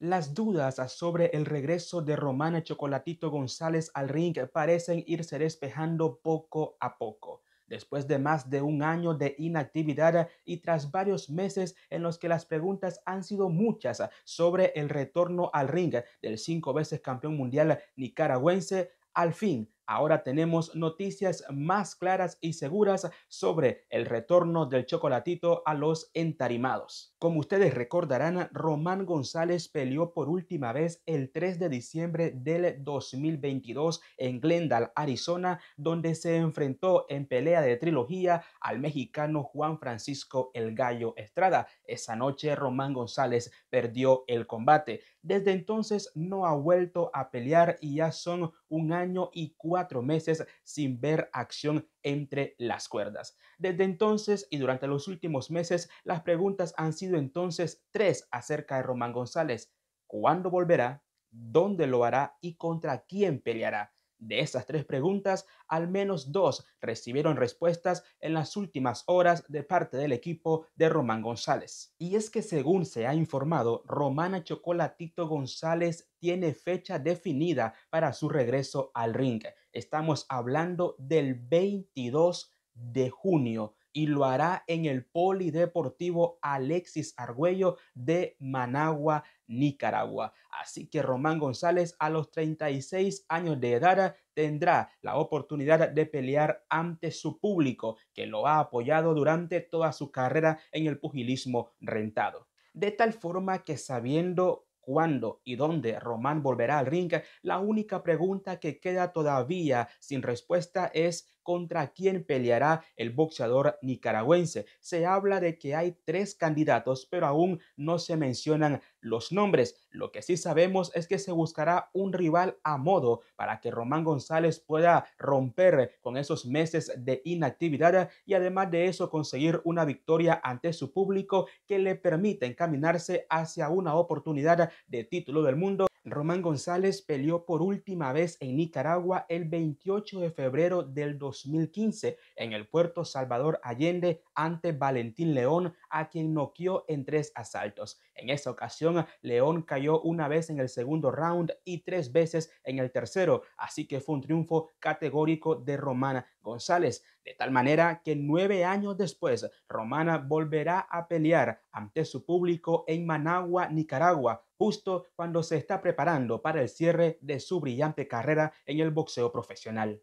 Las dudas sobre el regreso de Romana Chocolatito González al ring parecen irse despejando poco a poco. Después de más de un año de inactividad y tras varios meses en los que las preguntas han sido muchas sobre el retorno al ring del cinco veces campeón mundial nicaragüense, al fin Ahora tenemos noticias más claras y seguras sobre el retorno del chocolatito a los entarimados. Como ustedes recordarán, Román González peleó por última vez el 3 de diciembre del 2022 en Glendale, Arizona, donde se enfrentó en pelea de trilogía al mexicano Juan Francisco El Gallo Estrada. Esa noche Román González perdió el combate. Desde entonces no ha vuelto a pelear y ya son un año y cuatro meses sin ver acción entre las cuerdas. Desde entonces y durante los últimos meses, las preguntas han sido entonces tres acerca de Román González. ¿Cuándo volverá? ¿Dónde lo hará? ¿Y contra quién peleará? De esas tres preguntas, al menos dos recibieron respuestas en las últimas horas de parte del equipo de Román González. Y es que según se ha informado, Romana Chocolatito González tiene fecha definida para su regreso al ring. Estamos hablando del 22 de junio y lo hará en el Polideportivo Alexis Argüello de Managua, Nicaragua. Así que Román González a los 36 años de edad tendrá la oportunidad de pelear ante su público que lo ha apoyado durante toda su carrera en el pugilismo rentado. De tal forma que sabiendo cuándo y dónde Román volverá al ring, la única pregunta que queda todavía sin respuesta es contra quién peleará el boxeador nicaragüense. Se habla de que hay tres candidatos, pero aún no se mencionan los nombres. Lo que sí sabemos es que se buscará un rival a modo para que Román González pueda romper con esos meses de inactividad y además de eso conseguir una victoria ante su público que le permita encaminarse hacia una oportunidad de título del mundo Román González peleó por última vez en Nicaragua el 28 de febrero del 2015 en el puerto Salvador Allende ante Valentín León, a quien noqueó en tres asaltos. En esa ocasión, León cayó una vez en el segundo round y tres veces en el tercero, así que fue un triunfo categórico de Romana González. De tal manera que nueve años después, Romana volverá a pelear ante su público en Managua, Nicaragua, justo cuando se está preparando para el cierre de su brillante carrera en el boxeo profesional.